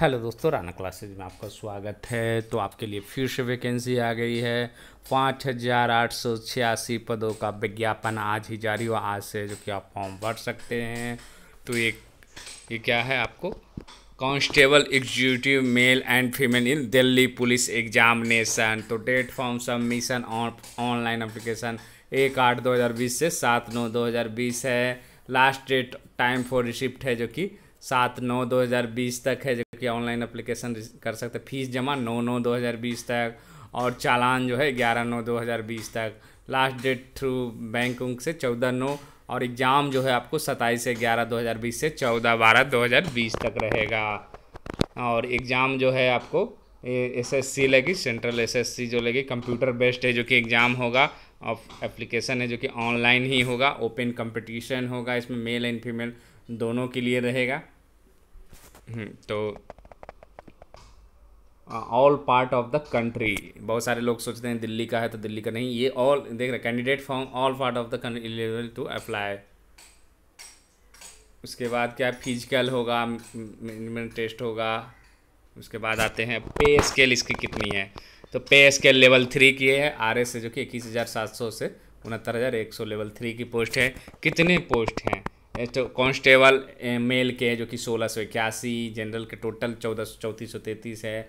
hello दोस्तों Rana classes में आपका स्वागत है तो आपके लिए फिर से वैकेंसी आ गई है पाँच हज़ार आठ सौ छियासी पदों का विज्ञापन आज ही जारी हुआ आज से जो कि आप फॉर्म भर सकते हैं तो ये ये क्या है आपको constable executive male and female in Delhi police examination तो date form submission online application एक आठ दो हज़ार बीस से सात नौ दो हज़ार बीस है last date time for receipt है जो कि सात नौ दो हज़ार बीस तक है जो करके ऑनलाइन अप्लीकेशन कर सकते फीस जमा नौ नौ दो हज़ार बीस तक और चालान जो है ग्यारह नौ दो हज़ार बीस तक लास्ट डेट थ्रू बैंक उंक से चौदह नौ और एग्ज़ाम जो है आपको सताईस से ग्यारह दो हज़ार बीस से चौदह बारह दो हज़ार बीस तक रहेगा और एग्ज़ाम जो है आपको एस एस सी लगी सेंट्रल एस एस सी जो लगी कंप्यूटर बेस्ड है जो कि एग्ज़ाम होगा और एप्लीकेशन है जो कि ऑनलाइन ही होगा ओपन कंपटीशन होगा इसमें मेल एंड फीमेल दोनों के लिए रहेगा हम्म, तो all part of the country बहुत सारे लोग सोचते हैं दिल्ली का है तो दिल्ली का नहीं ये ऑल देख रहे candidate form all part of the country eligible to apply उसके बाद क्या फिजिकल होगा मैनेजमेंट टेस्ट होगा उसके बाद आते हैं पे स्केल इसकी कितनी है तो पे स्केल लेवल थ्री की है आर एस जो कि इक्कीस हज़ार सात सौ से उनहत्तर हज़ार एक सौ लेवल थ्री की पोस्ट है कितने पोस्ट हैं तो कॉन्स्टेबल मेल uh, के जो कि सोलह सौ इक्यासी जनरल के टोटल चौदह सौ चौंतीस सौ तैंतीस है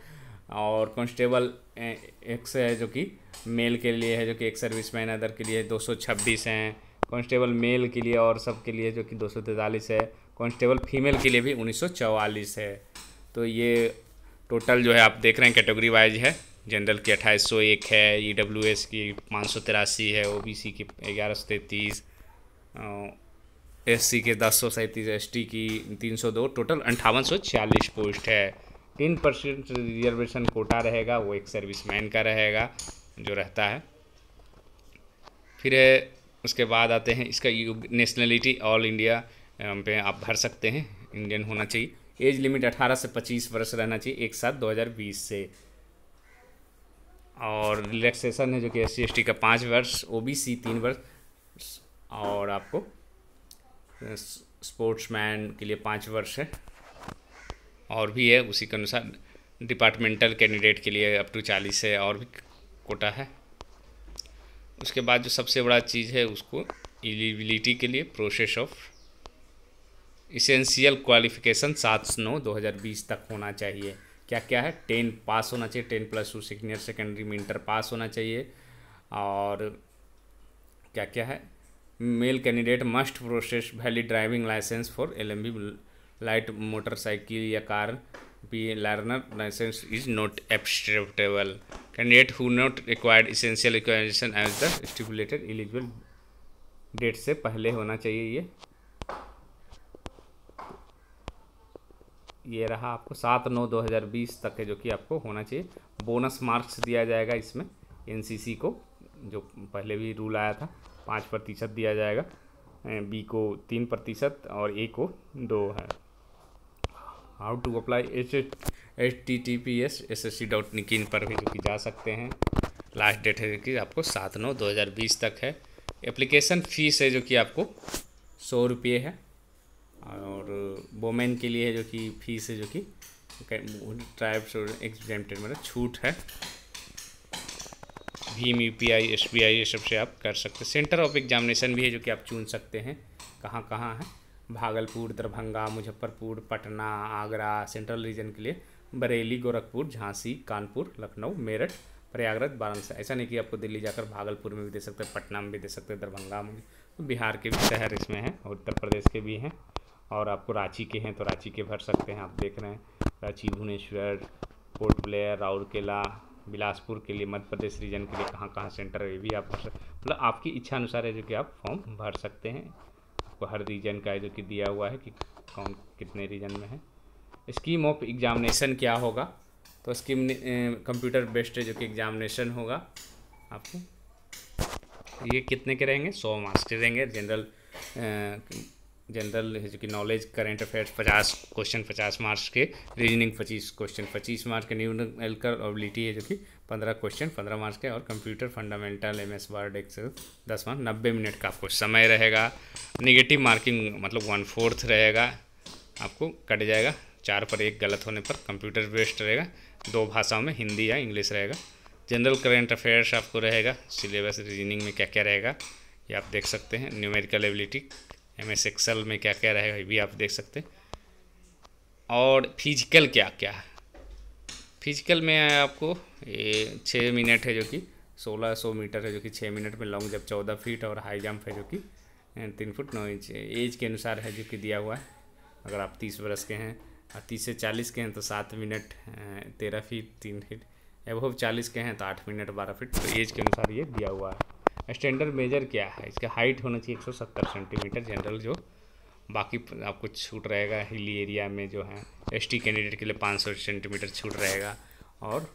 और कॉन्स्टेबल एक्स है जो कि मेल के लिए है जो कि एक सर्विस मैन अदर के लिए दो सौ छब्बीस हैं कॉन्स्टेबल मेल के लिए और सब के लिए जो कि दो सौ तैंतालीस है कॉन्स्टेबल फीमेल के लिए भी उन्नीस सौ चवालीस है तो ये टोटल जो है आप देख रहे हैं कैटेगरी वाइज है जनरल की अट्ठाईस सौ एक है ई डब्ल्यू एस की पाँच सौ तिरासी है ओ बी सी की ग्यारह सौ तैंतीस एस सी के दस सौ सैंतीस एस टी की तीन सौ दो टोटल अंठावन सौ छियालीस पोस्ट है तीन परसेंट रिजर्वेशन कोटा रहेगा वो एक सर्विसमैन का रहेगा जो रहता है फिर उसके बाद आते हैं इसका नेशनलिटी ऑल इंडिया पे आप भर सकते हैं इंडियन होना चाहिए एज लिमिट 18 से 25 वर्ष रहना चाहिए एक साथ 2020 से और रिलैक्सेशन है जो कि एस सी का पाँच वर्ष ओ बी सी तीन वर्ष और आपको स्पोर्ट्समैन के लिए पाँच वर्ष है और भी है उसी के अनुसार डिपार्टमेंटल कैंडिडेट के लिए अप टू चालीस है और भी कोटा है उसके बाद जो सबसे बड़ा चीज़ है उसको एलिजिबिलिटी के लिए प्रोसेस ऑफ इसेंशियल क्वालिफिकेशन सात नौ दो हज़ार बीस तक होना चाहिए क्या क्या है टेन पास होना चाहिए ten plus two senior secondary में इंटर पास होना चाहिए और क्या क्या है male candidate must process valid driving licence for L M B light motorcycle या car B learner licence is not acceptable candidate who not required essential requisition as the stipulated eligible date से पहले होना चाहिए ये ये रहा आपको सात नौ दो हज़ार बीस तक है जो कि आपको होना चाहिए बोनस मार्क्स दिया जाएगा इसमें एनसीसी को जो पहले भी रूल आया था पाँच प्रतिशत दिया जाएगा बी को तीन प्रतिशत और ए को दो है how to apply H H T T P S S S C dot nic in पर भी जो कि जा सकते हैं लास्ट डेट है जो कि आपको सात नौ दो हज़ार बीस तक है एप्लीकेशन फ़ीस है जो कि आपको सौ रुपये है और वोमेन के लिए है जो कि फ़ीस है जो कि ट्राइब्स और एग्जेम्प्टेड मतलब छूट है भीम U P I S B I ये सबसे आप कर सकते हैं सेंटर ऑफ एग्जामिनेशन भी है जो कि आप चुन सकते हैं कहाँ कहाँ है भागलपुर दरभंगा मुजफ्फरपुर पटना आगरा सेंट्रल रीजन के लिए बरेली गोरखपुर झांसी कानपुर लखनऊ मेरठ प्रयागराज वाराणसी ऐसा नहीं कि आपको दिल्ली जाकर भागलपुर में भी दे सकते हैं पटना में भी दे सकते हैं दरभंगा में भी तो बिहार के भी शहर इसमें हैं उत्तर प्रदेश के भी हैं और आपको रांची के हैं तो रांची के भर सकते हैं आप देख रहे हैं रांची भुवनेश्वर पोर्ट ब्लेयर राउरकेला बिलासपुर के लिए मध्य प्रदेश रीजन के लिए कहाँ कहाँ सेंटर है ये भी आप भर सकते मतलब आपकी इच्छा अनुसार है जो कि आप फॉर्म भर सकते हैं आपको हर रीजन का जो कि दिया हुआ है कि कौन कितने रीजन में है स्कीम ऑफ एग्जामिनेशन क्या होगा तो स्कीम कंप्यूटर बेस्ड जो कि एग्जामिनेशन होगा आपको ये कितने के रहेंगे सौ मार्क्स के रहेंगे जनरल जनरल जो कि नॉलेज करेंट अफेयर्स पचास क्वेश्चन पचास मार्क्स के रीजनिंग पच्चीस क्वेश्चन पच्चीस मार्क्स के न्यूनल एल्कर ऑबिलिटी है जो कि पंद्रह क्वेश्चन पंद्रह मार्क्स के और computer fundamental M S word excel मार्च नब्बे मिनट का आपको समय रहेगा निगेटिव मार्किंग मतलब वन फोर्थ रहेगा आपको कट जाएगा चार पर एक गलत होने पर कंप्यूटर बेस्ड रहेगा दो भाषाओं में हिंदी या इंग्लिश रहेगा जनरल करेंट अफेयर्स आपको रहेगा सिलेबस रीजनिंग में क्या क्या रहेगा ये आप देख सकते हैं numerical ability M S excel में क्या क्या रहेगा ये भी आप देख सकते हैं और फिजिकल क्या क्या है फिजिकल में आया आपको ये छः मिनट है जो कि सोलह सौ मीटर है जो कि छः मिनट में लॉन्ग जंप चौदह फीट और हाई जंप है जो कि तीन फुट नौ इंच एज के अनुसार है जो कि दिया हुआ है अगर आप तीस बरस के हैं और तीस से चालीस के हैं तो सात मिनट तेरह फीट तीन फीट एबोव चालीस के हैं तो आठ मिनट बारह फीट तो एज के अनुसार ये दिया हुआ है स्टैंडर्ड मेजर क्या है इसका हाइट होना चाहिए एक सौ सत्तर सेंटीमीटर जनरल जो बाकी आपको छूट रहेगा हिली एरिया में जो है एसटी कैंडिडेट के लिए 500 सेंटीमीटर छूट रहेगा और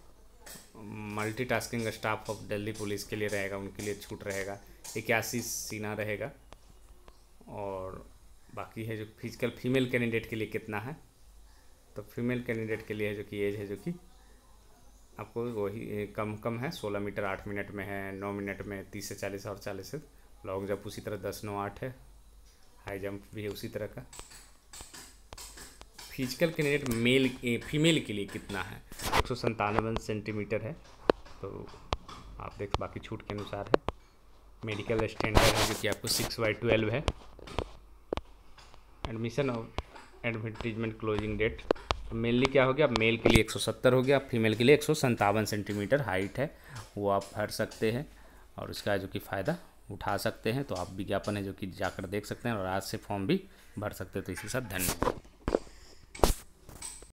multitasking staff of Delhi police के लिए रहेगा उनके लिए छूट रहेगा इक्यासी सीना रहेगा और बाकी है जो फिजिकल फीमेल कैंडिडेट के लिए कितना है तो फीमेल कैंडिडेट के लिए है जो कि एज है जो कि आपको वही कम कम है सोलह मीटर आठ मिनट में है नौ मिनट में तीस से चालीस और चालीस लॉन्ग जंप उसी तरह दस नौ आठ है हाई जंप भी है उसी तरह का फिजिकल कैंडिडेट मेल फीमेल के लिए कितना है एक सौ संतानवे सेंटीमीटर है तो आप देख बाकी छूट के अनुसार है मेडिकल स्टैंडर्ड है जो कि आपको सिक्स बाई ट्वेल्व है एडमिशन और एडवर्टीजमेंट क्लोजिंग डेट तो मेनली क्या हो गया मेल के लिए एक सौ सत्तर हो गया फीमेल के लिए एक सौ सेंटीमीटर हाइट है वो आप भर सकते हैं और इसका जो कि फ़ायदा उठा सकते हैं तो आप विज्ञापन है जो कि जाकर देख सकते हैं और आज से फॉर्म भी भर सकते हैं तो इसी साथ धन्यवाद